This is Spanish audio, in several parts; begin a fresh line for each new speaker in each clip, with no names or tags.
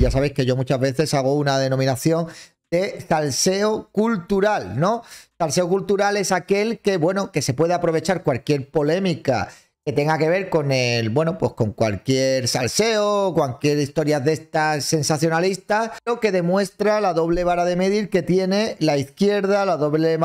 ya sabéis que yo muchas veces hago una denominación de salseo cultural, ¿no? Salseo cultural es aquel que, bueno, que se puede aprovechar cualquier polémica que tenga que ver con el, bueno, pues con cualquier salseo, cualquier historia de estas sensacionalistas, lo que demuestra la doble vara de medir que tiene la izquierda, la doble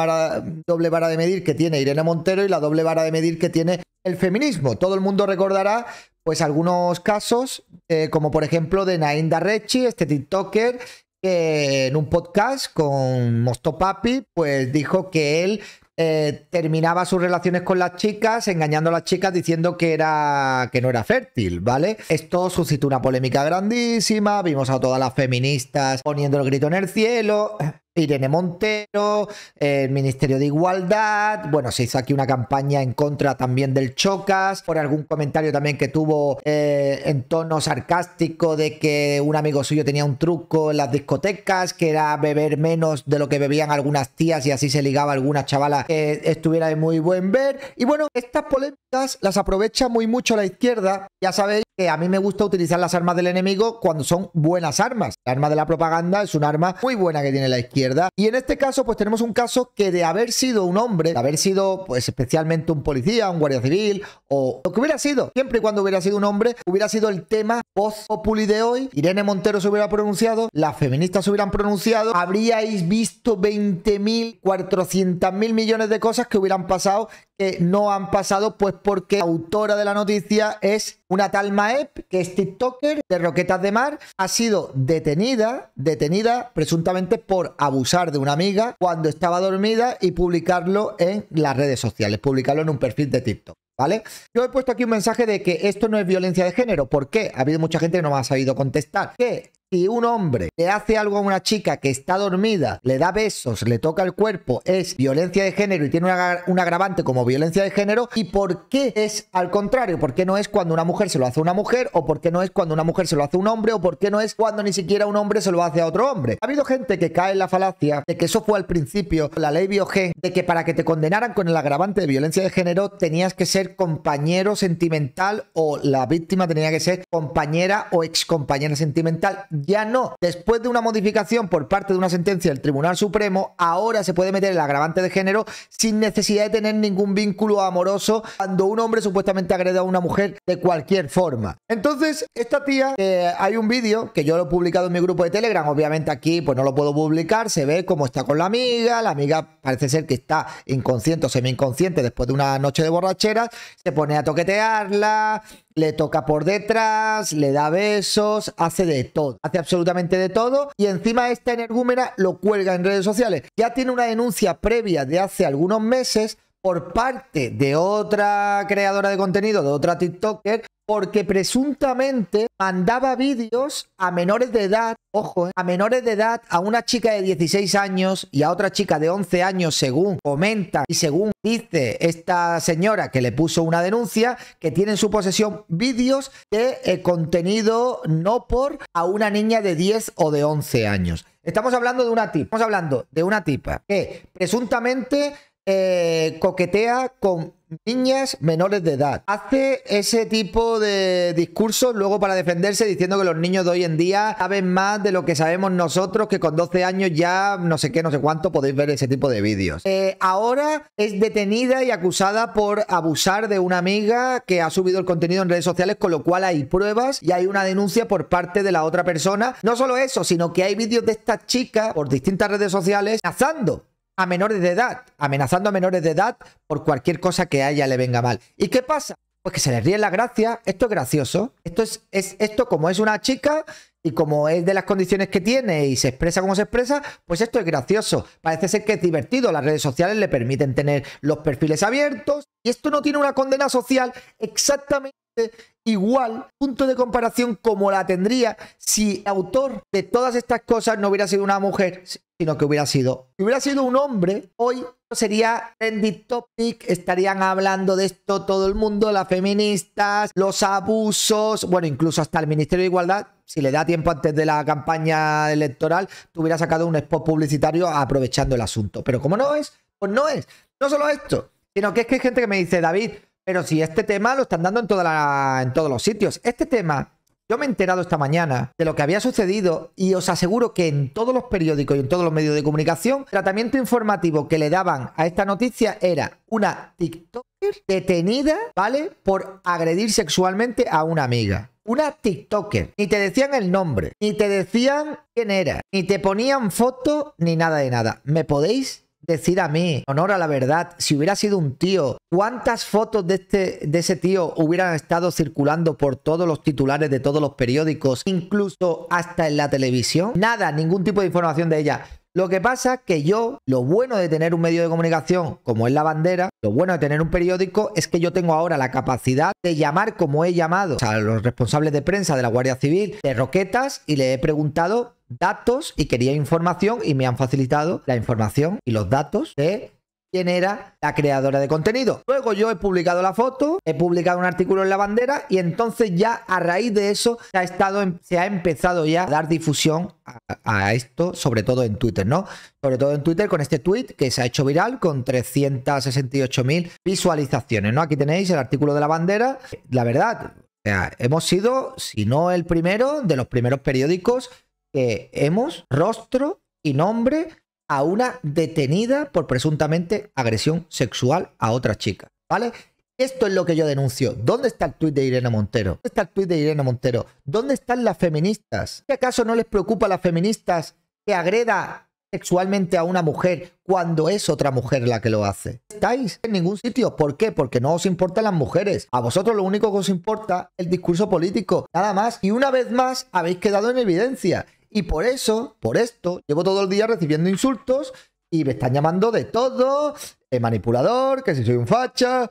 doble vara de medir que tiene Irene Montero y la doble vara de medir que tiene el feminismo. Todo el mundo recordará, pues algunos casos, eh, como por ejemplo de Nainda Rechi, este TikToker, que en un podcast con Mosto Papi, pues dijo que él eh, terminaba sus relaciones con las chicas, engañando a las chicas diciendo que, era, que no era fértil, ¿vale? Esto suscitó una polémica grandísima, vimos a todas las feministas poniendo el grito en el cielo, Irene Montero, el Ministerio de Igualdad. Bueno, se hizo aquí una campaña en contra también del Chocas, por algún comentario también que tuvo eh, en tono sarcástico de que un amigo suyo tenía un truco en las discotecas, que era beber menos de lo que bebían algunas tías y así se ligaba a alguna chavala que estuviera de muy buen ver. Y bueno, estas polémicas las aprovecha muy mucho la izquierda. Ya sabéis que a mí me gusta utilizar las armas del enemigo cuando son buenas armas. La arma de la propaganda es un arma muy buena que tiene la izquierda. Y en este caso, pues tenemos un caso que de haber sido un hombre, de haber sido pues especialmente un policía, un guardia civil o lo que hubiera sido, siempre y cuando hubiera sido un hombre, hubiera sido el tema voz populi de hoy. Irene Montero se hubiera pronunciado, las feministas se hubieran pronunciado, habríais visto 20.000, 400.000 millones de cosas que hubieran pasado que no han pasado, pues porque la autora de la noticia es una tal que es TikToker de Roquetas de Mar, ha sido detenida, detenida presuntamente por abusar de una amiga cuando estaba dormida y publicarlo en las redes sociales, publicarlo en un perfil de TikTok. ¿Vale? Yo he puesto aquí un mensaje de que esto no es violencia de género. ¿Por qué? Ha habido mucha gente que no me ha sabido contestar. Que si un hombre le hace algo a una chica que está dormida, le da besos, le toca el cuerpo, es violencia de género y tiene un agravante como violencia de género, ¿y por qué es al contrario? ¿Por qué no es cuando una mujer se lo hace a una mujer? ¿O por qué no es cuando una mujer se lo hace a un hombre? ¿O por qué no es cuando ni siquiera un hombre se lo hace a otro hombre? Ha habido gente que cae en la falacia de que eso fue al principio la ley Biogen, de que para que te condenaran con el agravante de violencia de género tenías que ser compañero sentimental o la víctima tenía que ser compañera o excompañera sentimental ya no. Después de una modificación por parte de una sentencia del Tribunal Supremo, ahora se puede meter el agravante de género sin necesidad de tener ningún vínculo amoroso cuando un hombre supuestamente agreda a una mujer de cualquier forma. Entonces, esta tía, eh, hay un vídeo que yo lo he publicado en mi grupo de Telegram, obviamente aquí pues no lo puedo publicar, se ve cómo está con la amiga, la amiga parece ser que está inconsciente o semi-inconsciente después de una noche de borracheras, se pone a toquetearla, le toca por detrás, le da besos, hace de todo, hace absolutamente de todo y encima esta energúmena lo cuelga en redes sociales. Ya tiene una denuncia previa de hace algunos meses por parte de otra creadora de contenido, de otra TikToker, porque presuntamente mandaba vídeos a menores de edad, ojo, eh, a menores de edad, a una chica de 16 años y a otra chica de 11 años, según comenta y según dice esta señora que le puso una denuncia, que tiene en su posesión vídeos de eh, contenido no por a una niña de 10 o de 11 años. Estamos hablando de una tipa, estamos hablando de una tipa que presuntamente eh, coquetea con niñas menores de edad. Hace ese tipo de discursos luego para defenderse diciendo que los niños de hoy en día saben más de lo que sabemos nosotros, que con 12 años ya no sé qué, no sé cuánto podéis ver ese tipo de vídeos. Eh, ahora es detenida y acusada por abusar de una amiga que ha subido el contenido en redes sociales, con lo cual hay pruebas y hay una denuncia por parte de la otra persona. No solo eso, sino que hay vídeos de esta chica por distintas redes sociales cazando a menores de edad, amenazando a menores de edad por cualquier cosa que a ella le venga mal. ¿Y qué pasa? Pues que se les ríe la gracia esto es gracioso, esto es, es, esto como es una chica y como es de las condiciones que tiene y se expresa como se expresa, pues esto es gracioso. Parece ser que es divertido, las redes sociales le permiten tener los perfiles abiertos y esto no tiene una condena social exactamente igual punto de comparación como la tendría si el autor de todas estas cosas no hubiera sido una mujer, sino que hubiera sido. hubiera sido un hombre, hoy sería en topic, estarían hablando de esto todo el mundo, las feministas, los abusos, bueno, incluso hasta el Ministerio de Igualdad, si le da tiempo antes de la campaña electoral, tuviera hubiera sacado un spot publicitario aprovechando el asunto. Pero como no es, pues no es. No solo esto, sino que es que hay gente que me dice, David, pero si este tema lo están dando en, todos los sitios. Este tema, yo me he enterado esta mañana de lo que había sucedido y os aseguro que en todos los periódicos y en todos los medios de comunicación, el tratamiento informativo que le daban a esta noticia era una TikToker detenida, ¿vale? Por agredir sexualmente a una amiga una TikToker. Ni te decían el nombre, ni te decían quién era, ni te ponían foto, ni nada de nada. ¿Me podéis decir a mí, honor a la verdad, si hubiera sido un tío, ¿cuántas fotos de, este, de ese tío hubieran estado circulando por todos los titulares de todos los periódicos, incluso hasta en la televisión? Nada, ningún tipo de información de ella. Lo que pasa que yo, lo bueno de tener un medio de comunicación como es la bandera, lo bueno de tener un periódico es que yo tengo ahora la capacidad de llamar como he llamado a los responsables de prensa de la Guardia Civil de Roquetas y le he preguntado datos y quería información y me han facilitado la información y los datos de era la creadora de contenido. Luego yo he publicado la foto, he publicado un artículo en la bandera y entonces ya a raíz de eso se ha, estado, em, se ha empezado ya a dar difusión a, esto, sobre todo en Twitter, ¿no? Sobre todo en Twitter con este tweet que se ha hecho viral con 368.000 visualizaciones, ¿no? Aquí tenéis el artículo de la bandera. La verdad, hemos sido, si no el primero, de los primeros periódicos que hemos rostro y nombre a una detenida por presuntamente agresión sexual a otra chica, ¿vale? Esto es lo que yo denuncio. ¿Dónde está el tuit de Irene Montero? ¿Dónde está el tuit de Irene Montero? ¿Dónde están las feministas? ¿Qué acaso no les preocupa a las feministas que agreda sexualmente a una mujer cuando es otra mujer la que lo hace. estáis en ningún sitio. ¿Por qué? Porque no os importan las mujeres. A vosotros lo único que os importa es el discurso político. Nada más. Y una vez más habéis quedado en evidencia. Y por eso, por esto, llevo todo el día recibiendo insultos y me están llamando de todo, El eh, manipulador, que si soy un facha,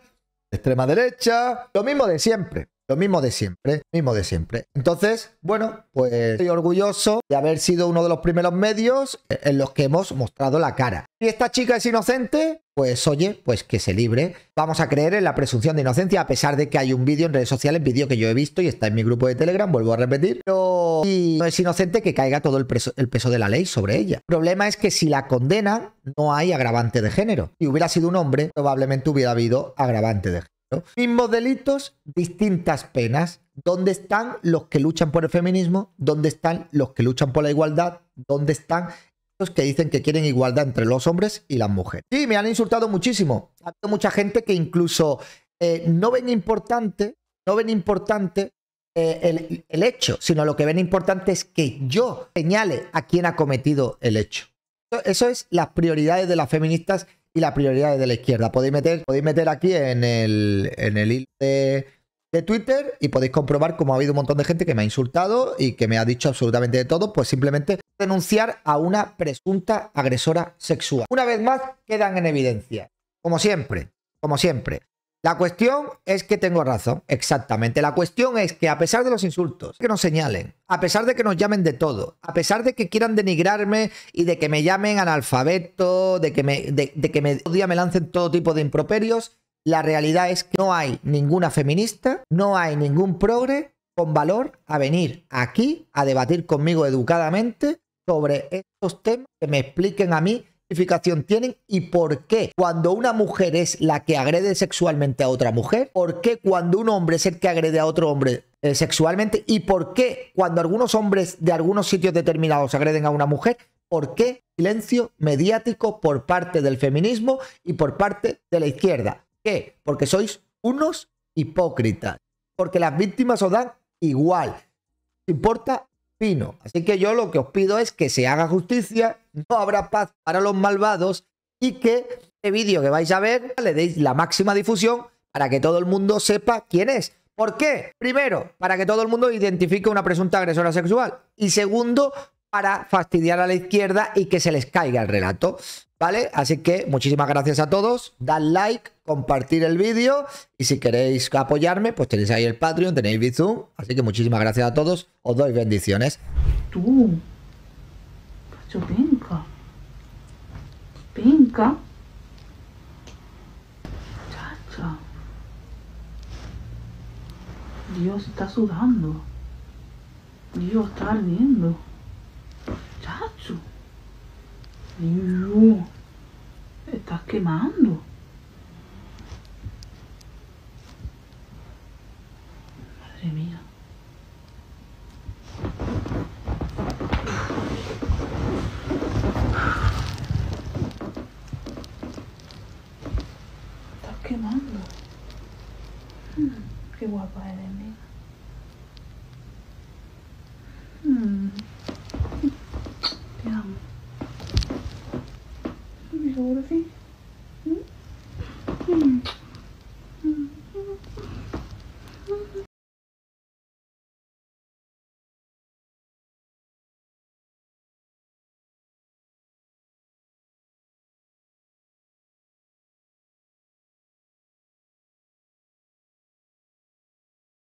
extrema derecha, lo mismo de siempre. Lo mismo de siempre, mismo de siempre. Entonces, bueno, pues estoy orgulloso de haber sido uno de los primeros medios e-, en los que hemos mostrado la cara. Y esta chica es inocente, pues oye, pues que se libre. Vamos a creer en la presunción de inocencia, a pesar de que hay un vídeo en redes sociales, vídeo que yo he visto y está en mi grupo de Telegram, vuelvo a repetir. Pero y no es inocente que caiga todo el, el peso de la ley sobre ella. El problema es que si la condena, no hay agravante de género. Si hubiera sido un hombre, probablemente hubiera habido agravante de género. Mismos delitos, distintas penas. ¿Dónde están los que luchan por el feminismo? ¿Dónde están los que luchan por la igualdad? ¿Dónde están los que dicen que quieren igualdad entre los hombres y las mujeres? Sí, me han insultado muchísimo. Ha habido mucha gente que incluso eh, no ven importante, no ven importante eh, el, el, hecho, sino lo que ven importante es que yo señale a quién ha cometido el hecho. Eso es las prioridades de las feministas y las prioridades de la izquierda. Podéis meter, podéis meter aquí en el, en el hilo de, de Twitter y podéis comprobar cómo ha habido un montón de gente que me ha insultado y que me ha dicho absolutamente de todo, pues simplemente denunciar a una presunta agresora sexual. Una vez más, quedan en evidencia. Como siempre, como siempre. La cuestión es que tengo razón, exactamente. La cuestión es que a pesar de los insultos, que nos señalen, a pesar de que nos llamen de todo, a pesar de que quieran denigrarme y de que me llamen analfabeto, de que me, de, que me día me lancen todo tipo de improperios, la realidad es que no hay ninguna feminista, no hay ningún progre con valor a venir aquí a debatir conmigo educadamente sobre estos temas que me expliquen a mí tienen y por qué cuando una mujer es la que agrede sexualmente a otra mujer, por qué cuando un hombre es el que agrede a otro hombre eh, sexualmente y por qué cuando algunos hombres de algunos sitios determinados agreden a una mujer, por qué silencio mediático por parte del feminismo y por parte de la izquierda. ¿Qué? Porque sois unos hipócritas. Porque las víctimas os dan igual. importa Así que yo lo que os pido es que se haga justicia, no habrá paz para los malvados y que este vídeo que vais a ver le deis la máxima difusión para que todo el mundo sepa quién es. ¿Por qué? Primero, para que todo el mundo identifique una presunta agresora sexual. Y segundo, para fastidiar a la izquierda y que se les caiga el relato, ¿vale? Así que muchísimas gracias a todos, dad like, compartir el vídeo y si queréis apoyarme, pues tenéis ahí el Patreon, tenéis Bizum, así que muchísimas gracias a todos, os doy bendiciones. Tú, chacha, Dios está sudando, Dios está ardiendo. Está quemando. Madre mía. Está quemando. Mm, qué guapa eres.